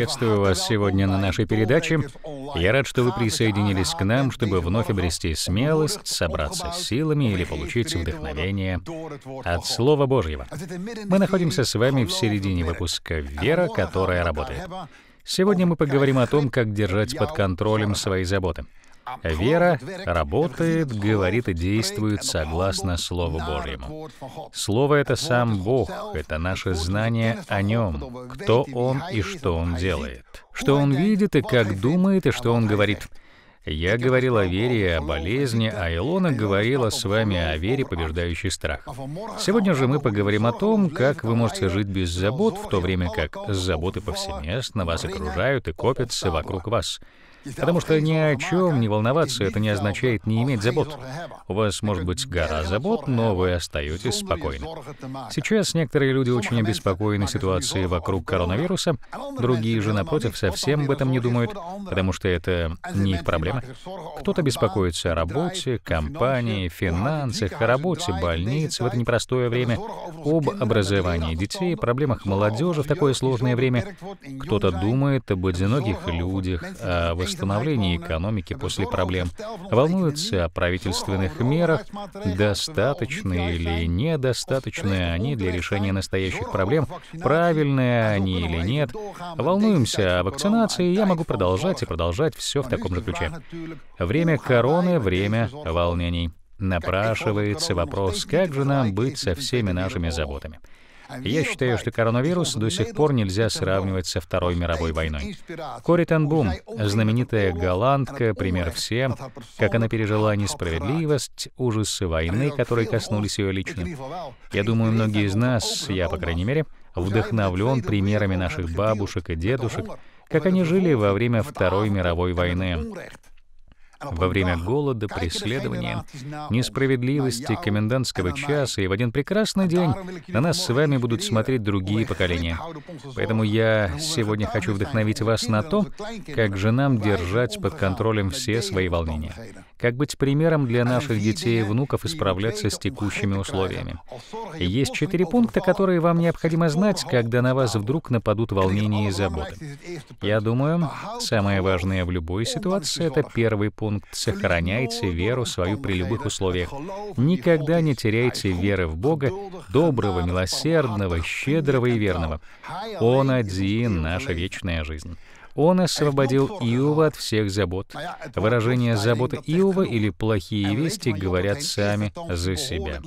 приветствую вас сегодня на нашей передаче. Я рад, что вы присоединились к нам, чтобы вновь обрести смелость, собраться с силами или получить вдохновение от Слова Божьего. Мы находимся с вами в середине выпуска «Вера, которая работает». Сегодня мы поговорим о том, как держать под контролем свои заботы. Вера работает, говорит и действует согласно Слову Божьему. Слово — это сам Бог, это наше знание о Нем, кто Он и что Он делает, что Он видит и как думает, и что Он говорит. Я говорил о вере и о болезни, а Илона говорила с вами о вере, побеждающей страх. Сегодня же мы поговорим о том, как вы можете жить без забот, в то время как заботы повсеместно вас окружают и копятся вокруг вас. Потому что ни о чем не волноваться, это не означает не иметь забот. У вас может быть гора забот, но вы остаетесь спокойны. Сейчас некоторые люди очень обеспокоены ситуацией вокруг коронавируса, другие же, напротив, совсем об этом не думают, потому что это не их проблема. Кто-то беспокоится о работе, компании, финансах, о работе больнице. в это непростое время, об образовании детей, проблемах молодежи в такое сложное время. Кто-то думает об одиноких людях, о восстановлении экономики после проблем, волнуются о правительственных мерах, достаточны или недостаточны они для решения настоящих проблем, правильные они или нет. Волнуемся о вакцинации, я могу продолжать и продолжать все в таком же ключе. Время короны, время волнений. Напрашивается вопрос, как же нам быть со всеми нашими заботами? Я считаю, что коронавирус до сих пор нельзя сравнивать со Второй мировой войной. Кори Тен Бум, знаменитая голландка, пример всем, как она пережила несправедливость, ужасы войны, которые коснулись ее лично. Я думаю, многие из нас, я, по крайней мере, вдохновлен примерами наших бабушек и дедушек, как они жили во время Второй мировой войны. Во время голода, преследования, несправедливости, комендантского часа и в один прекрасный день на нас с вами будут смотреть другие поколения. Поэтому я сегодня хочу вдохновить вас на то, как же нам держать под контролем все свои волнения, как быть примером для наших детей и внуков и справляться с текущими условиями. Есть четыре пункта, которые вам необходимо знать, когда на вас вдруг нападут волнения и заботы. Я думаю, самое важное в любой ситуации — это первый пункт пункт «Сохраняйте веру свою при любых условиях». Никогда не теряйте веры в Бога, доброго, милосердного, щедрого и верного. Он один — наша вечная жизнь. Он освободил Иова от всех забот. Выражения «забота Иова» или «плохие вести» говорят сами за себя.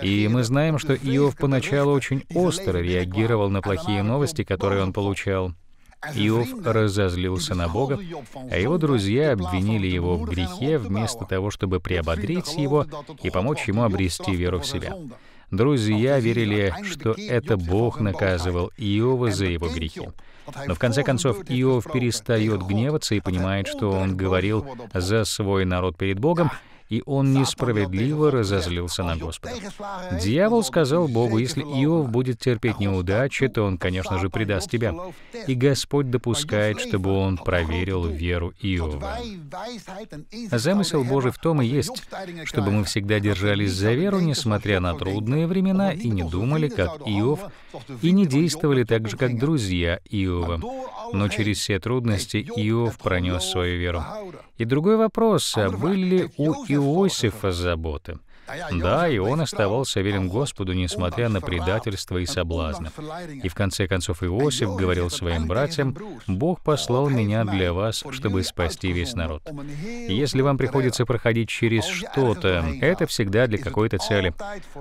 И мы знаем, что Иов поначалу очень остро реагировал на плохие новости, которые он получал. Иов разозлился на Бога, а его друзья обвинили его в грехе вместо того, чтобы приободрить его и помочь ему обрести веру в себя. Друзья верили, что это Бог наказывал Иова за его грехи. Но в конце концов Иов перестает гневаться и понимает, что он говорил за свой народ перед Богом, и он несправедливо разозлился на Господа. Дьявол сказал Богу, если Иов будет терпеть неудачи, то он, конечно же, предаст тебя. И Господь допускает, чтобы он проверил веру Иова. А замысел Божий в том и есть, чтобы мы всегда держались за веру, несмотря на трудные времена, и не думали, как Иов, и не действовали так же, как друзья Иова. Но через все трудности Иов пронес свою веру. И другой вопрос, а были ли у Иова Иосифа заботы. Да, и он оставался верен Господу, несмотря на предательство и соблазны. И в конце концов Иосиф говорил своим братьям, «Бог послал меня для вас, чтобы спасти весь народ». Если вам приходится проходить через что-то, это всегда для какой-то цели.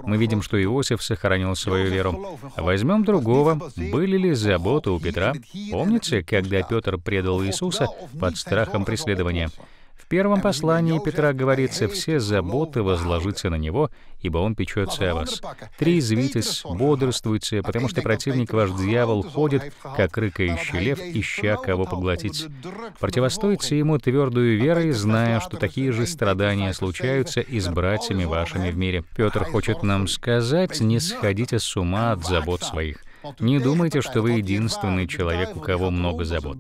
Мы видим, что Иосиф сохранил свою веру. Возьмем другого. Были ли заботы у Петра? Помните, когда Петр предал Иисуса под страхом преследования? В первом э, послании Петра говорится, все заботы возложите на Него, ибо Он печется о вас. Э, Трезвитесь, бодрствуйте, э, потому что противник ваш дьявол ходит, как рыкающий лев, ища кого поглотить. Противостойте ему твердую верой, зная, что такие же страдания случаются и с братьями вашими в мире. Петр хочет нам сказать, не сходите с ума от забот своих. Не думайте, что вы единственный человек, у кого много забот.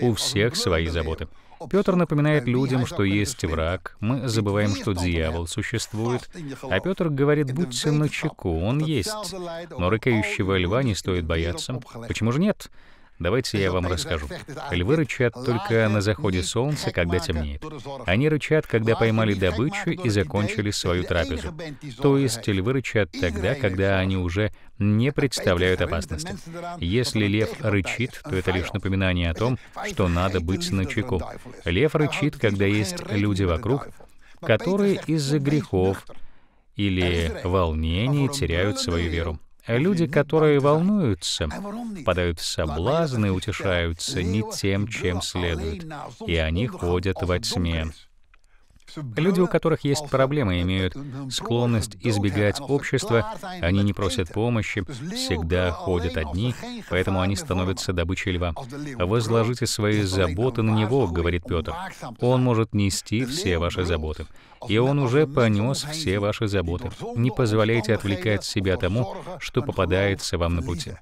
У всех свои заботы. Петр напоминает людям, что есть враг, мы забываем, что дьявол существует, а Петр говорит, будьте начеку, он есть. Но рыкающего льва не стоит бояться. Почему же нет? Давайте я вам расскажу. Львы рычат только на заходе солнца, когда темнеет. Они рычат, когда поймали добычу и закончили свою трапезу. То есть львы рычат тогда, когда они уже не представляют опасности. Если лев рычит, то это лишь напоминание о том, что надо быть начеку. Лев рычит, когда есть люди вокруг, которые из-за грехов или волнений теряют свою веру. Люди, которые волнуются, подают соблазны и утешаются не тем, чем следует, и они ходят во тьме. Люди, у которых есть проблемы, имеют склонность избегать общества, они не просят помощи, всегда ходят одни, поэтому они становятся добычей льва. «Возложите свои заботы на него», — говорит Петр. «Он может нести все ваши заботы». И он уже понес все ваши заботы. Не позволяйте отвлекать себя тому, что попадается вам на пути.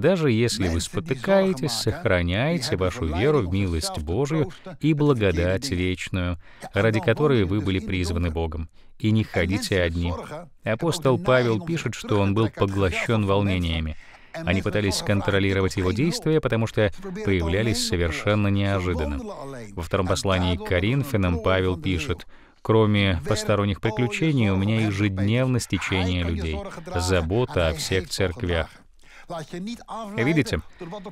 Даже если вы спотыкаетесь, сохраняйте вашу веру в милость Божию и благодать вечную, ради которой вы были призваны Богом, и не ходите одни. Апостол Павел пишет, что он был поглощен волнениями. Они пытались контролировать его действия, потому что появлялись совершенно неожиданно. Во втором послании к Коринфянам Павел пишет, Кроме посторонних приключений, у меня ежедневно стечение людей, забота о всех церквях. Видите,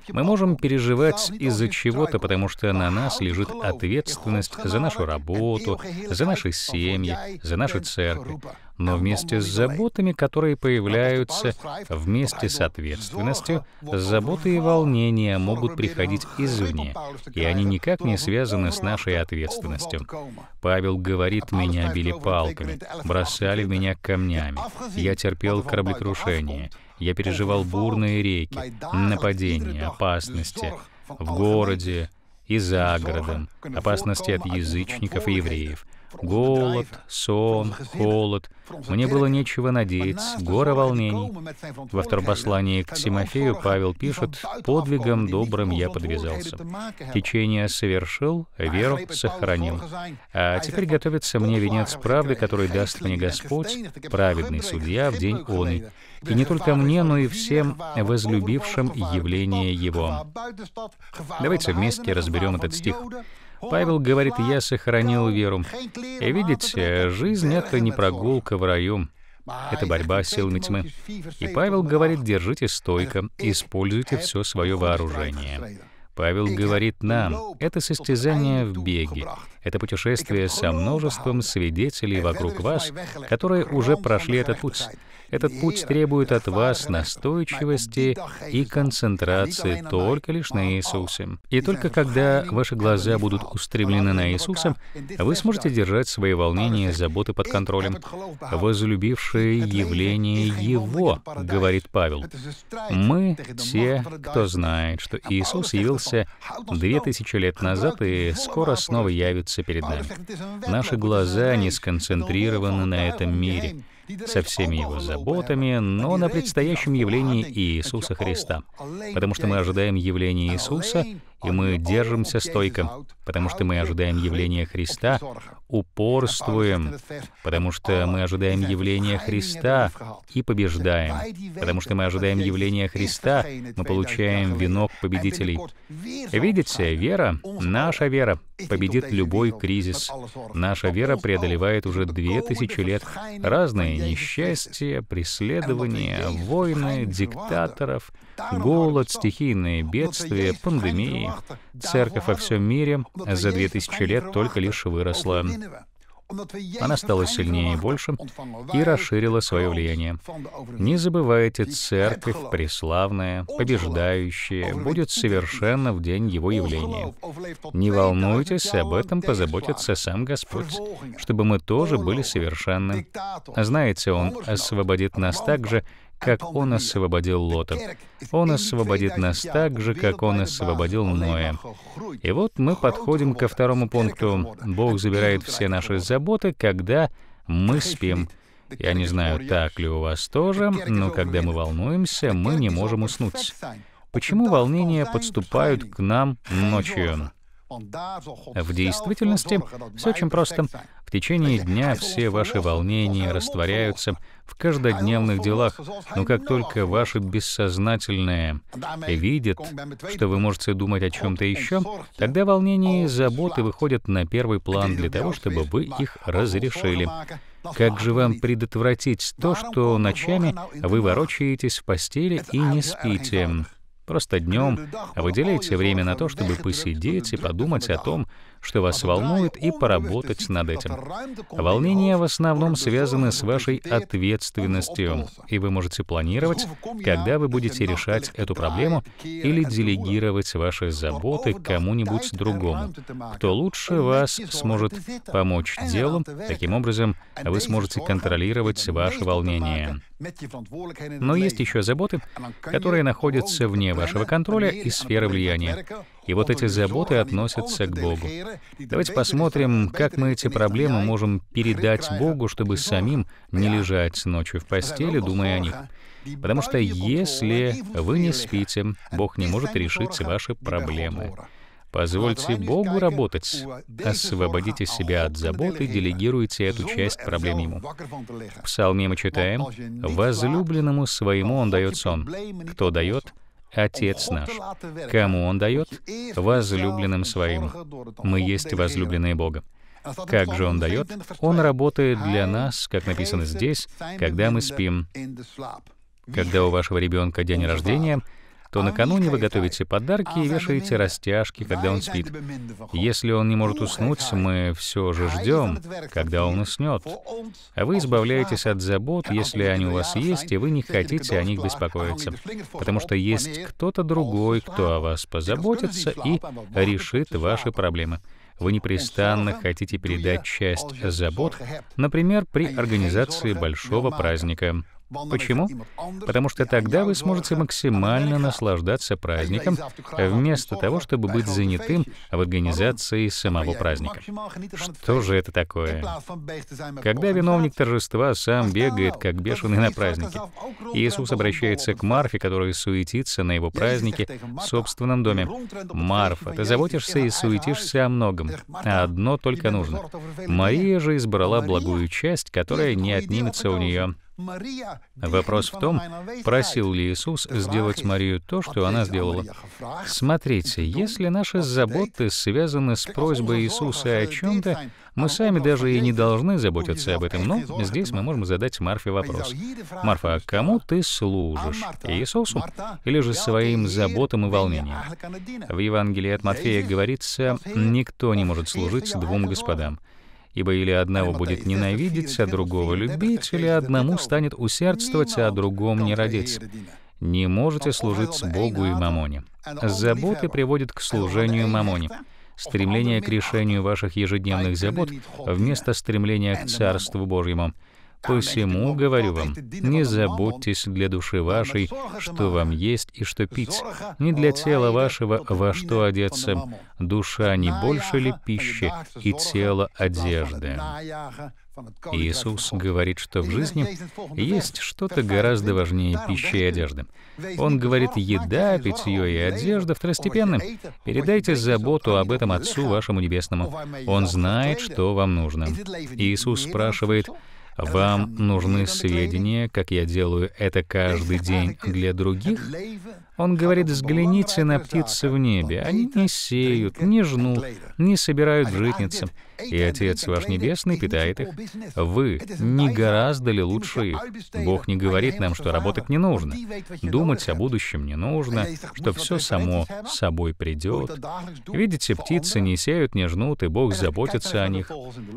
мы можем переживать из-за чего-то, потому что на нас лежит ответственность за нашу работу, за наши семьи, за наши церкви. Но вместе с заботами, которые появляются, вместе с ответственностью, заботы и волнения могут приходить извне, и они никак не связаны с нашей ответственностью. Павел говорит, меня били палками, бросали в меня камнями, я терпел кораблекрушение, я переживал бурные реки, нападения, опасности в городе и за городом, опасности от язычников и евреев, Голод, сон, холод. Мне было нечего надеяться, гора волнений. Во втором послании к Тимофею Павел пишет, «Подвигом добрым я подвязался. Течение совершил, веру сохранил. А теперь готовится мне венец правды, который даст мне Господь, праведный судья, в день он И не только мне, но и всем возлюбившим явление Его». Давайте вместе разберем этот стих. Павел говорит, я сохранил веру. И видите, жизнь — это не прогулка в раю. Это борьба с силами тьмы. И Павел говорит, держите стойко, используйте все свое вооружение. Павел говорит нам, это состязание в беге. Это путешествие со множеством свидетелей вокруг вас, которые уже прошли этот путь. Этот путь требует от вас настойчивости и концентрации только лишь на Иисусе. И только когда ваши глаза будут устремлены на Иисуса, вы сможете держать свои волнения и заботы под контролем. Возлюбившие явление Его, говорит Павел. Мы те, кто знает, что а Иисус явился ну две тысячи лет назад и скоро снова явится пронесся перед нами. Наши глаза не сконцентрированы на этом мире, со всеми его заботами, но на предстоящем явлении Иисуса Христа, потому что мы ожидаем явления Иисуса, и мы держимся стойко, потому что мы ожидаем явления Христа, упорствуем, потому что мы ожидаем явления Христа и побеждаем, потому что мы ожидаем явления Христа, мы получаем венок победителей. Видите, вера, наша вера, победит любой кризис. Наша вера преодолевает уже две тысячи лет разные несчастья, преследования, войны, диктаторов — голод, стихийные ну, бедствия, пандемии. Церковь во всем мире ну, за две тысячи лет только лишь выросла. Ну, Она стала сильнее и больше и расширила свое влияние. Не забывайте, церковь преславная, побеждающая, будет совершенно в день его явления. Не волнуйтесь, об этом позаботится сам Господь, чтобы мы тоже были совершенны. Знаете, Он освободит нас также как Он освободил Лота. Он освободит нас так же, как Он освободил Ноя. И вот мы подходим ко второму пункту. Бог забирает все наши заботы, когда мы спим. Я не знаю, так ли у вас тоже, но когда мы волнуемся, мы не можем уснуть. Почему волнения подступают к нам ночью? В действительности все очень просто. В течение дня все ваши волнения растворяются в каждодневных делах, но как только ваше бессознательное видит, что вы можете думать о чем-то еще, тогда волнения и заботы выходят на первый план для того, чтобы вы их разрешили. Как же вам предотвратить то, что ночами вы ворочаетесь в постели и не спите? Просто днем выделяйте время на то, чтобы посидеть и подумать о том, что вас волнует, и поработать над этим. Волнения в основном связаны с вашей ответственностью, и вы можете планировать, когда вы будете решать эту проблему или делегировать ваши заботы кому-нибудь э, другому, кто лучше вас сможет помочь делу. Таким образом, вы сможете контролировать ваше волнение. Но есть еще заботы, которые находятся вне вашего контроля и сферы влияния. И вот эти заботы относятся к Богу. Давайте посмотрим, как мы эти проблемы можем передать Богу, чтобы самим не лежать ночью в постели, думая о них. Потому что если вы не спите, Бог не может решить ваши проблемы. Позвольте Богу работать. Освободите себя от забот и делегируйте эту часть проблем Ему. В Псалме мы читаем, «Возлюбленному своему он дает сон. Кто дает, Отец наш. Кому Он дает? Возлюбленным Своим. Мы есть возлюбленные Бога. Как же Он дает? Он работает для нас, как написано здесь, когда мы спим. Когда у вашего ребенка день рождения, то накануне вы готовите подарки и вешаете растяжки, когда он спит. Если он не может уснуть, мы все же ждем, когда он уснет. А вы избавляетесь от забот, если они у вас есть, и вы не хотите о них беспокоиться. Потому что есть кто-то другой, кто о вас позаботится и решит ваши проблемы вы непрестанно хотите передать часть забот, например, при организации большого праздника. Почему? Потому что тогда вы сможете максимально наслаждаться а праздником, вместо того, чтобы быть занятым в организации а самого праздника. Что же это такое? Эм, Когда виновник торжества сам бегает, как бешеный на празднике, Иисус обращается к Марфе, которая суетится на его празднике в собственном доме. «Марфа, ты заботишься и суетишься о многом, а одно только нужно. Мария же избрала благую часть, которая не отнимется у нее». А вопрос в том, просил ли Иисус сделать Марию то, что она сделала. Смотрите, если наши заботы связаны с просьбой Иисуса э, о чем-то, мы а сами даже и не должны заботиться об этом. Но здесь мы можем задать Марфе вопрос. «Марфа, кому ты служишь? А Иисусу или же своим заботам и волнениям?» В Евангелии от Матфея говорится, «Никто не может служить двум господам». Ибо или одного будет ненавидеть, а другого любить, или одному станет усердствовать, а другому не родиться. Не можете служить Богу и мамоне. Заботы приводят к служению мамоне. Стремление к решению ваших ежедневных забот вместо стремления к Царству Божьему — Посему, говорю вам, не заботьтесь для души вашей, что вам есть и что пить, не для тела вашего, во что одеться. Душа не больше ли а пищи и тело одежды? Иисус говорит, что в жизни есть что-то гораздо важнее пищи и одежды. Он говорит, еда, питье и одежда второстепенны. Передайте заботу а об этом Отцу вашему Небесному. Он знает, что вам нужно. Иисус спрашивает, вам нужны сведения, как я делаю это каждый день для других? Он говорит, взгляните на птицы в небе. Они не сеют, не жнут, не собирают житницы и Отец ваш Небесный питает их. Вы не гораздо ли лучше их? Бог не говорит нам, что работать не нужно, думать о будущем не нужно, что все само собой придет. Видите, птицы не сеют, не жнут, и Бог заботится о них.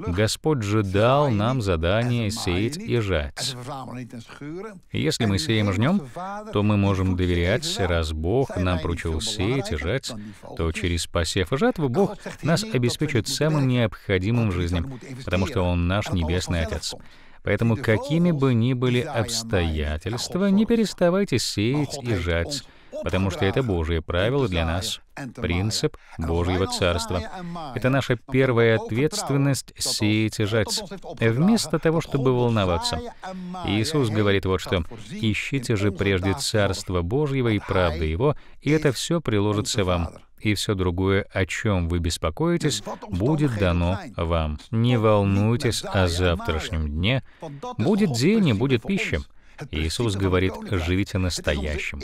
Господь же дал нам задание сеять и жать. Если мы сеем и жнем, то мы можем доверять, раз Бог нам поручил сеять и жать, то через посев и жатву Бог нас обеспечит самым необходимым необходимым жизни, потому что Он наш Небесный Отец. Поэтому какими бы ни были обстоятельства, не переставайте сеять и жать, потому что это Божие правило для нас, принцип Божьего Царства. Это наша первая ответственность — сеять и жать, вместо того, чтобы волноваться. Иисус говорит вот что, «Ищите же прежде Царство Божьего и правды Его, и это все приложится вам» и все другое, о чем вы беспокоитесь, будет дано вам. Не волнуйтесь о завтрашнем дне. Будет день и будет пища. Иисус говорит, живите настоящим,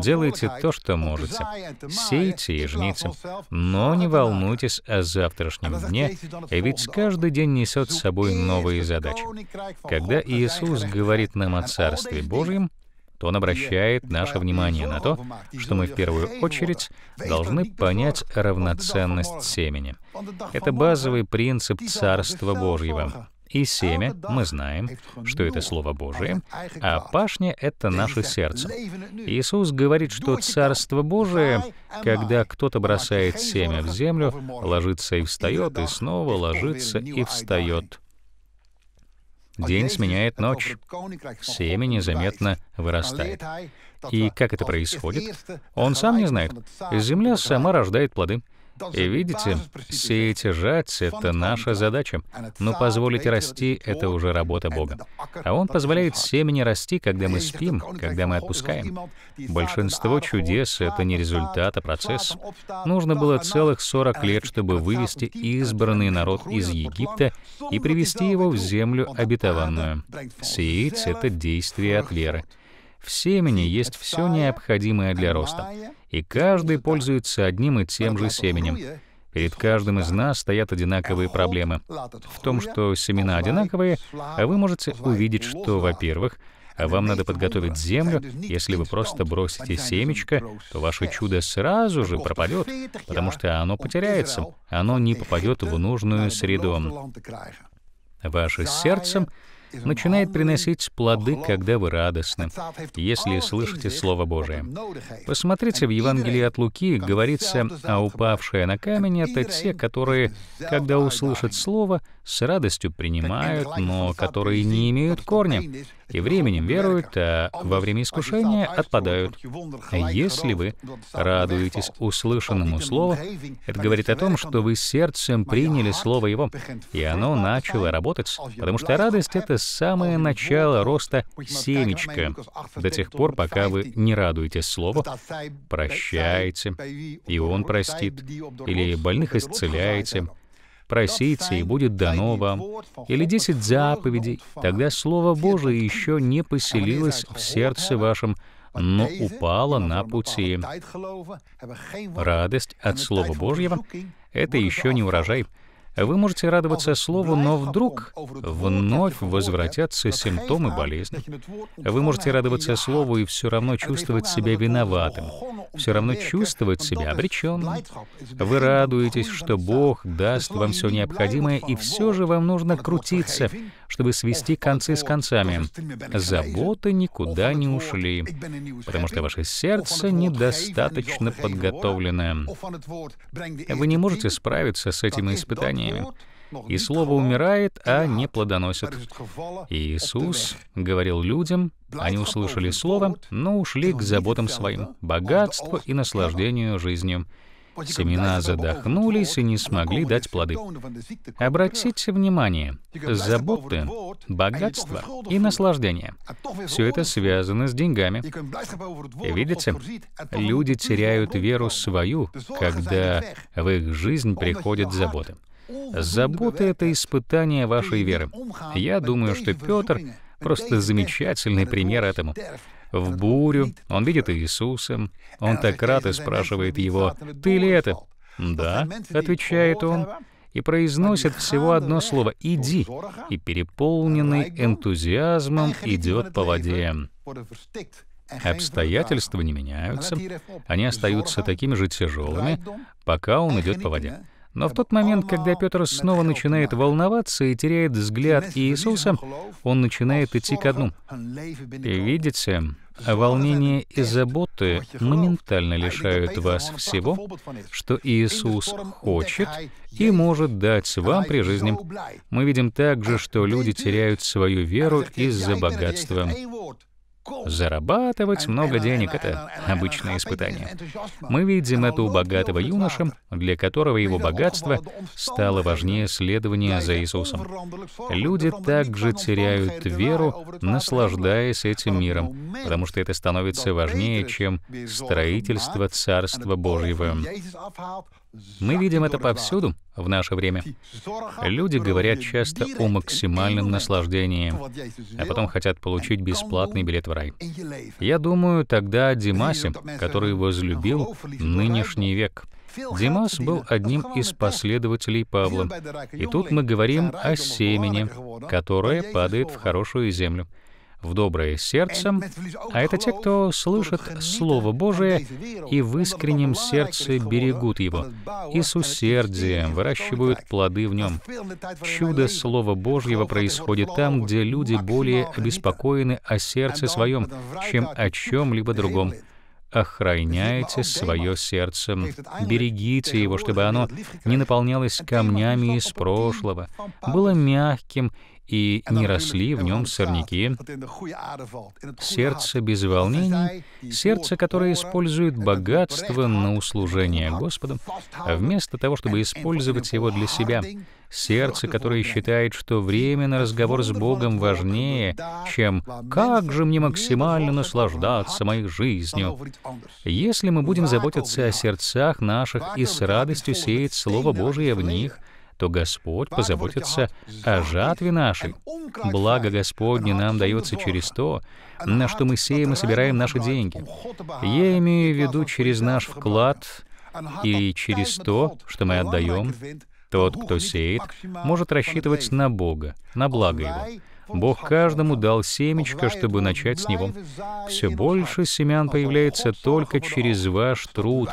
делайте то, что можете, сейте и жните, но не волнуйтесь о завтрашнем дне, ведь каждый день несет с собой новые задачи. Когда Иисус говорит нам о Царстве Божьем, то он обращает наше внимание на то, что мы в первую очередь должны понять равноценность семени. Это базовый принцип Царства Божьего. И семя, мы знаем, что это Слово Божие, а пашня — это наше сердце. Иисус говорит, что Царство Божие, когда кто-то бросает семя в землю, ложится и встает, и снова ложится и встает. День сменяет ночь. Семя незаметно вырастает. И как это происходит? Он сам не знает. Земля сама рождает плоды. И видите, сеять и жать — это наша задача. Но позволить расти — это уже работа Бога. А Он позволяет семени расти, когда мы спим, когда мы отпускаем. Большинство чудес — это не результат, а процесс. Нужно было целых 40 лет, чтобы вывести избранный народ из Египта и привести его в землю обетованную. Сеять — это действие от веры — в семени есть все необходимое для роста, и каждый пользуется одним и тем же семенем. Перед каждым из нас стоят одинаковые проблемы. В том, что семена одинаковые, а вы можете увидеть, что, во-первых, а вам надо подготовить землю. Если вы просто бросите семечко, то ваше чудо сразу же пропадет, потому что оно потеряется, оно не попадет в нужную среду. Ваше сердцем начинает приносить плоды, когда вы радостны, если слышите Слово Божие. Посмотрите, в Евангелии от Луки говорится, а упавшие на камень — это те, которые, когда услышат Слово, с радостью принимают, но которые не имеют корня, и временем веруют, а во время искушения отпадают. Если вы радуетесь услышанному слову, это говорит о том, что вы сердцем приняли слово его, и оно начало работать, потому что радость — это самое начало роста семечка. До тех пор, пока вы не радуетесь слову, прощайте, и он простит, или больных исцеляете, просите, и будет дано вам, или десять заповедей, тогда Слово Божие еще не поселилось в сердце вашем, но упало на пути. Радость от Слова Божьего — это еще не урожай, вы можете радоваться слову, но вдруг вновь возвратятся симптомы болезни. Вы можете радоваться слову и все равно чувствовать себя виноватым, все равно чувствовать себя обреченным. Вы радуетесь, что Бог даст вам все необходимое, и все же вам нужно крутиться, чтобы свести концы с концами. Заботы никуда не ушли, потому что ваше сердце недостаточно подготовлено. Вы не можете справиться с этими испытаниями. И слово умирает, а не плодоносит. Иисус говорил людям, они услышали слово, но ушли к заботам своим, богатству и наслаждению жизнью. Семена задохнулись и не смогли дать плоды. Обратите внимание, заботы, богатство и наслаждение — все это связано с деньгами. Видите, люди теряют веру свою, когда в их жизнь приходят заботы. Забота — это испытание вашей веры. Я думаю, что Петр — просто замечательный пример этому в бурю, он видит Иисуса. Он э, так рад и спрашивает его, «Ты ли это?» «Да», — отвечает он, и произносит всего одно слово «иди», и переполненный энтузиазмом идет по воде. Обстоятельства не меняются, они остаются такими же тяжелыми, пока он идет по воде. Но в тот момент, когда Петр снова начинает волноваться и теряет взгляд Иисуса, он начинает идти ко дну. Видите, волнение и заботы моментально лишают вас всего, что Иисус хочет и может дать вам при жизни. Мы видим также, что люди теряют свою веру из-за богатства. Зарабатывать много денег — это обычное испытание. Мы видим это у богатого юноша, для которого его богатство стало важнее следования за Иисусом. Люди также теряют веру, наслаждаясь этим миром, потому что это становится важнее, чем строительство Царства Божьего. Мы видим это повсюду в наше время. Люди говорят часто о максимальном наслаждении, а потом хотят получить бесплатный билет в рай. Я думаю тогда о который возлюбил нынешний век. Димас был одним из последователей Павла. И тут мы говорим о семени, которое падает в хорошую землю в доброе сердце, а это те, кто слышит Слово Божие и в искреннем сердце берегут его, и с усердием выращивают плоды в нем. Чудо Слова Божьего происходит там, где люди более обеспокоены о сердце своем, чем о чем-либо другом охраняйте свое сердце, берегите его, чтобы оно не наполнялось камнями из прошлого, было мягким и не росли в нем сорняки, сердце без волнений, сердце, которое использует богатство на услужение Господу, вместо того, чтобы использовать его для себя, сердце, которое считает, что время на разговор с Богом важнее, чем «как же мне максимально наслаждаться моей жизнью?». Если мы будем заботиться о сердцах наших и с радостью сеять Слово Божие в них — то Господь позаботится о жатве нашей. Благо Господне нам дается через то, на что мы сеем и собираем наши деньги. Я имею в виду через наш вклад и через то, что мы отдаем. Тот, кто сеет, может рассчитывать на Бога, на благо Его. Бог каждому дал семечко, чтобы начать с него. Все больше семян появляется только через ваш труд,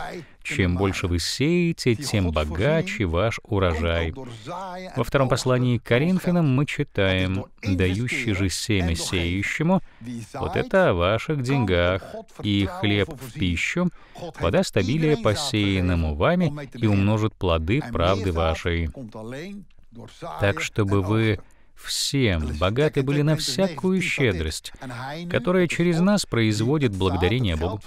чем больше вы сеете, тем богаче ваш урожай. Во втором послании к Коринфянам мы читаем, «Дающий же семя сеющему, вот это о ваших деньгах, и хлеб в пищу вода обилие посеянному вами и умножит плоды а правды вашей». Так, чтобы вы всем богаты были на всякую щедрость, которая через нас производит благодарение Богу.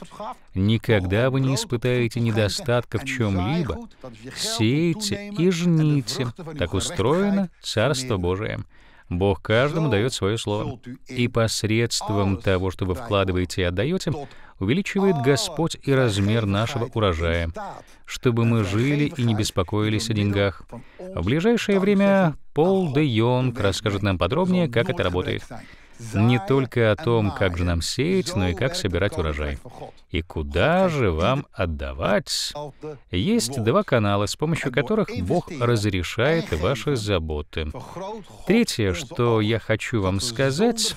Никогда вы не испытаете недостатка в чем-либо. Сейте и жните. Так устроено Царство Божие. Бог каждому дает свое слово. И посредством того, что вы вкладываете и отдаете, увеличивает Господь и размер нашего урожая, чтобы мы жили и не беспокоились о деньгах. В ближайшее время Пол де Йонг расскажет нам подробнее, как это работает не только о том, как же нам сеять, но и как собирать урожай. И куда же вам отдавать? Есть два канала, с помощью которых Бог разрешает ваши заботы. Третье, что я хочу вам сказать,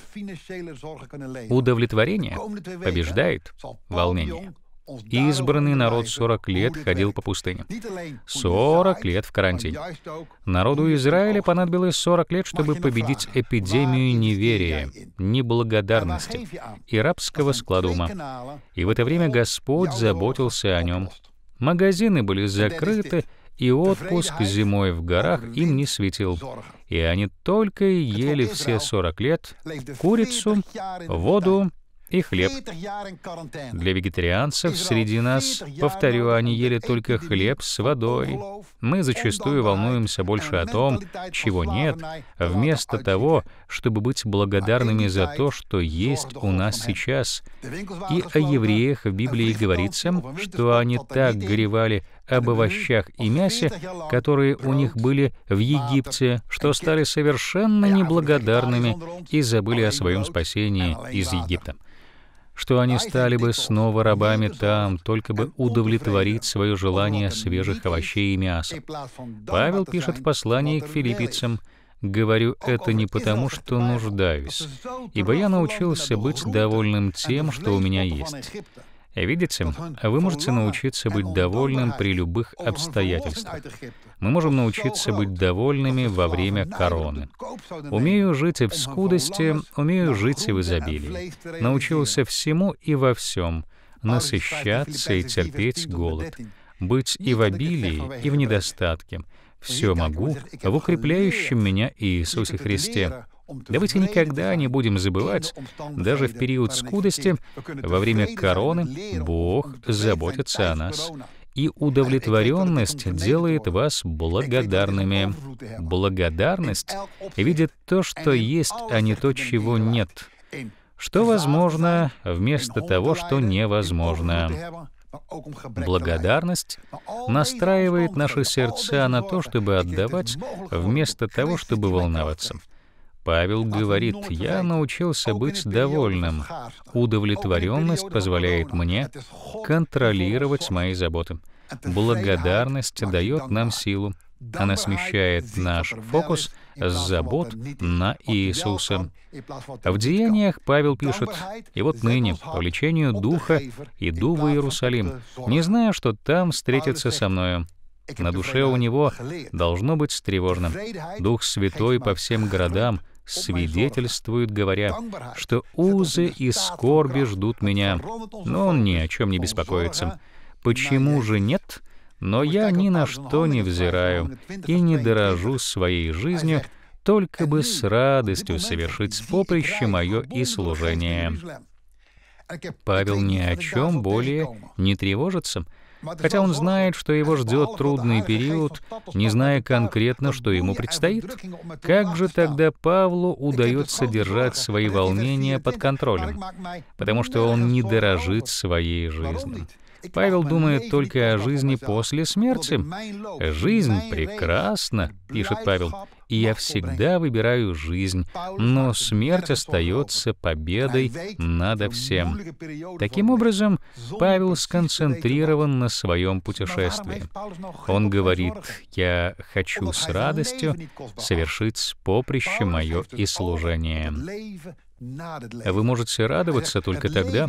удовлетворение побеждает волнение. И избранный народ 40 лет ходил по пустыне. 40 лет в карантине. Народу Израиля понадобилось 40 лет, чтобы победить эпидемию неверия, неблагодарности и рабского склада ума. И в это время Господь заботился о нем. Магазины были закрыты, и отпуск зимой в горах им не светил. И они только и ели все 40 лет курицу, воду и хлеб. Для вегетарианцев среди нас, повторю, они ели только хлеб с водой. Мы зачастую волнуемся больше о том, чего нет, вместо того, чтобы быть благодарными за то, что есть у нас сейчас. И о евреях в Библии говорится, что они так горевали об овощах и мясе, которые у них были в Египте, что стали совершенно неблагодарными и забыли о своем спасении из Египта что они стали бы снова рабами там, только бы удовлетворить свое желание свежих овощей и мяса. Павел пишет в послании к филиппийцам, «Говорю это не потому, что нуждаюсь, ибо я научился быть довольным тем, что у меня есть». Видите, вы можете научиться быть довольным при любых обстоятельствах. Мы можем научиться быть довольными во время короны. Умею жить и в скудости, умею жить и в изобилии. Научился всему и во всем, насыщаться и терпеть голод, быть и в обилии, и в недостатке. Все могу в укрепляющем меня Иисусе Христе, Давайте никогда не будем забывать, даже в период скудости, во время короны, Бог заботится о нас и удовлетворенность делает вас благодарными. Благодарность видит то, что есть, а не то, чего нет. Что возможно вместо того, что невозможно. Благодарность настраивает наши сердца на то, чтобы отдавать, вместо того, чтобы волноваться. Павел говорит, я научился быть довольным. Удовлетворенность позволяет мне контролировать мои заботы. Благодарность дает нам силу. Она смещает наш фокус с забот на Иисуса. В Деяниях Павел пишет, «И вот ныне, по лечению Духа, иду в Иерусалим, не зная, что там встретится со мною». На душе у него должно быть тревожно. Дух Святой по всем городам — свидетельствуют, говоря, что узы и скорби ждут меня, но он ни о чем не беспокоится. Почему же нет? Но я ни на что не взираю и не дорожу своей жизнью, только бы с радостью совершить с поприща мое и служение. Павел ни о чем более не тревожится, хотя он знает, что его ждет трудный период, не зная конкретно, что ему предстоит. Как же тогда Павлу удается держать свои волнения под контролем? Потому что он не дорожит своей жизнью. Павел думает только о жизни после смерти. «Жизнь прекрасна», — пишет Павел, — «и я всегда выбираю жизнь, но смерть остается победой надо всем». Таким образом, Павел сконцентрирован на своем путешествии. Он говорит, «Я хочу с радостью совершить поприще мое и служение». Вы можете радоваться только тогда,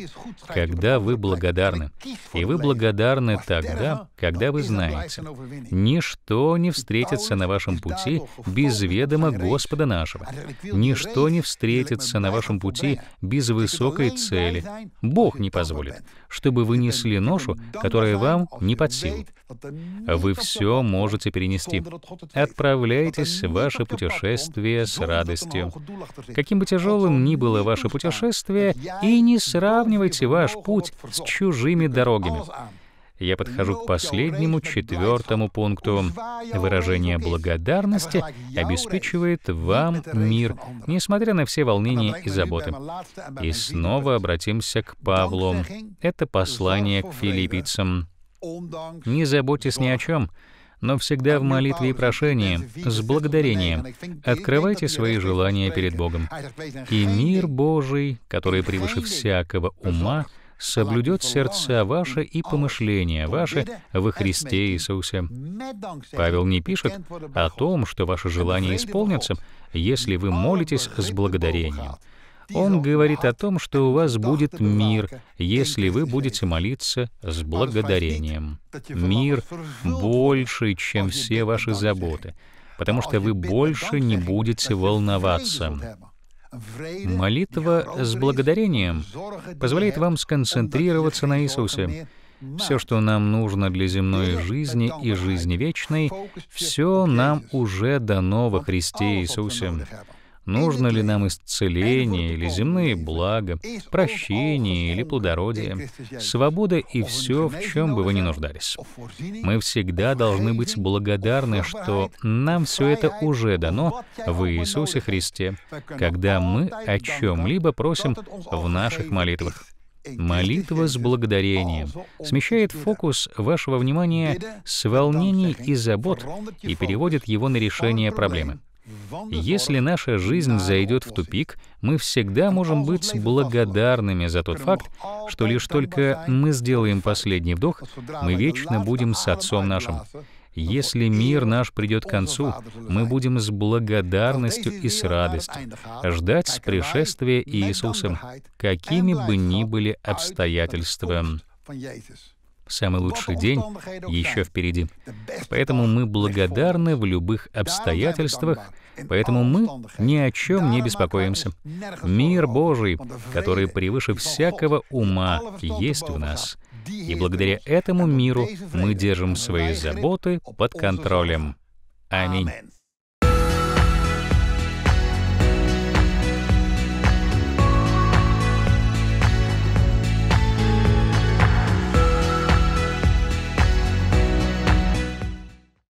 когда вы благодарны. И вы благодарны тогда, когда вы знаете, ничто не встретится на вашем пути без ведома Господа нашего. Ничто не встретится на вашем пути без высокой цели. Бог не позволит, чтобы вы несли ношу, которая вам не под силу. Вы все можете перенести. Отправляйтесь в ваше путешествие с радостью. Каким бы тяжелым ни было ваше путешествие, и не сравнивайте ваш путь с чужими дорогами я подхожу к последнему, четвертому пункту. Выражение благодарности обеспечивает вам мир, несмотря на все волнения и заботы. И снова обратимся к Павлу. Это послание к филиппийцам. Не заботьтесь ни о чем, но всегда в молитве и прошении, с благодарением, открывайте свои желания перед Богом. И мир Божий, который превыше всякого ума, соблюдет сердца ваши и помышления ваши во Христе Иисусе. Павел не пишет о том, что ваши желания исполнятся, если вы молитесь с благодарением. Он говорит о том, что у вас будет мир, если вы будете молиться с благодарением. Мир больше, чем все ваши заботы, потому что вы больше не будете волноваться. Молитва с благодарением позволяет вам сконцентрироваться на Иисусе. Все, что нам нужно для земной жизни и жизни вечной, все нам уже дано во Христе Иисусе нужно ли нам исцеление или земные блага, прощение или плодородие, свобода и все, в чем бы вы ни нуждались. Мы всегда должны быть благодарны, что нам все это уже дано в Иисусе Христе, когда мы о чем-либо просим в наших молитвах. Молитва с благодарением смещает фокус вашего внимания с волнений и забот и переводит его на решение проблемы. Если наша жизнь зайдет в тупик, мы всегда можем быть благодарными за тот факт, что лишь только мы сделаем последний вдох, мы вечно будем с Отцом нашим. Если мир наш придет к концу, мы будем с благодарностью и с радостью ждать пришествия Иисуса, какими бы ни были обстоятельства. Самый лучший день еще впереди. Поэтому мы благодарны в любых обстоятельствах, поэтому мы ни о чем не беспокоимся. Мир Божий, который превыше всякого ума, есть в нас. И благодаря этому миру мы держим свои заботы под контролем. Аминь.